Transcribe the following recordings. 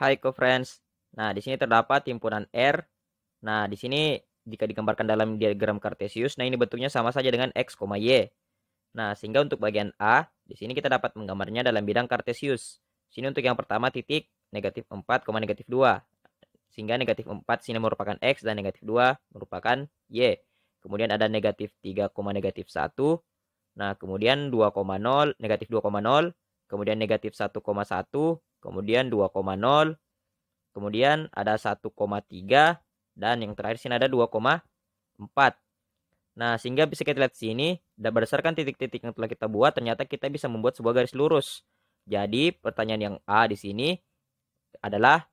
Hi co-friends. Nah, di sini terdapat himpunan R. Nah, di sini jika digambarkan dalam diagram kartesius, nah ini bentuknya sama saja dengan X, Y. Nah, sehingga untuk bagian A, di sini kita dapat menggambarnya dalam bidang kartesius. Sini untuk yang pertama titik negatif 4, negatif 2. Sehingga negatif 4 sini merupakan X dan negatif 2 merupakan Y. Kemudian ada negatif 3, negatif 1. Nah, kemudian 2,0, negatif 2,0. Kemudian negatif 1,1, kemudian 2,0, kemudian ada 1,3, dan yang terakhir sini ada 2,4. Nah, sehingga bisa kita lihat di sini, berdasarkan titik-titik yang telah kita buat, ternyata kita bisa membuat sebuah garis lurus. Jadi, pertanyaan yang A di sini adalah,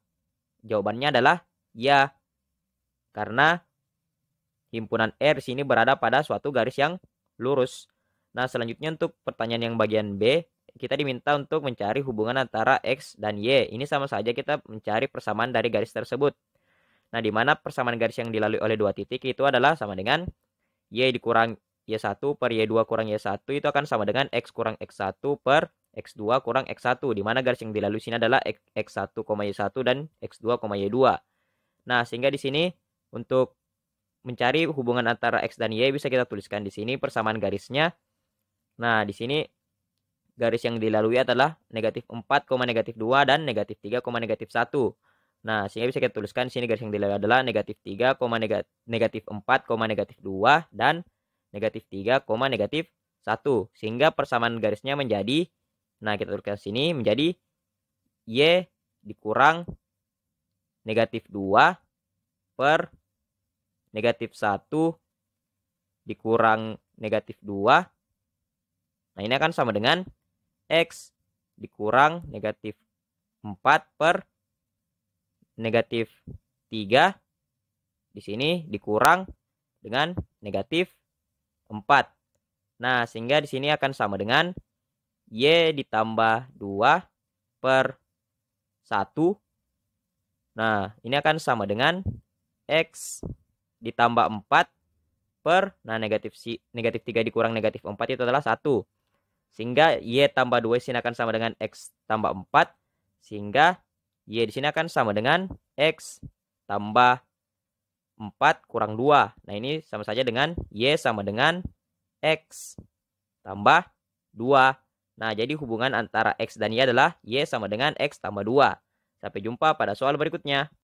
jawabannya adalah ya. Karena himpunan R di sini berada pada suatu garis yang lurus. Nah, selanjutnya untuk pertanyaan yang bagian B, kita diminta untuk mencari hubungan antara X dan Y. Ini sama saja kita mencari persamaan dari garis tersebut. Nah, di mana persamaan garis yang dilalui oleh dua titik itu adalah sama dengan Y dikurang Y1 per Y2 kurang Y1 itu akan sama dengan X kurang X1 per X2 kurang X1. Di mana garis yang dilalui sini adalah X1, Y1 dan X2, Y2. Nah, sehingga di sini untuk mencari hubungan antara X dan Y bisa kita tuliskan di sini persamaan garisnya. Nah, di sini garis yang dilalui adalah negatif 4, negatif 2 dan negatif 3, negatif 1. Nah, sehingga bisa kita tuliskan sini garis yang dilalui adalah negatif 3, negatif 4, negatif 2 dan negatif 3, negatif 1. Sehingga persamaan garisnya menjadi, nah kita tuliskan sini menjadi Y dikurang negatif 2 per negatif 1 dikurang negatif 2. Nah, ini akan sama dengan X dikurang negatif 4 per negatif 3 di sini dikurang dengan negatif 4. Nah, sehingga di sini akan sama dengan Y ditambah 2 per 1. Nah, ini akan sama dengan X ditambah 4 per, nah negatif, si, negatif 3 dikurang negatif 4 itu adalah 1. Sehingga Y tambah 2 di sini akan sama dengan X tambah 4. Sehingga Y di sini akan sama dengan X tambah 4 kurang 2. Nah ini sama saja dengan Y sama dengan X tambah 2. Nah jadi hubungan antara X dan Y adalah Y sama dengan X tambah 2. Sampai jumpa pada soal berikutnya.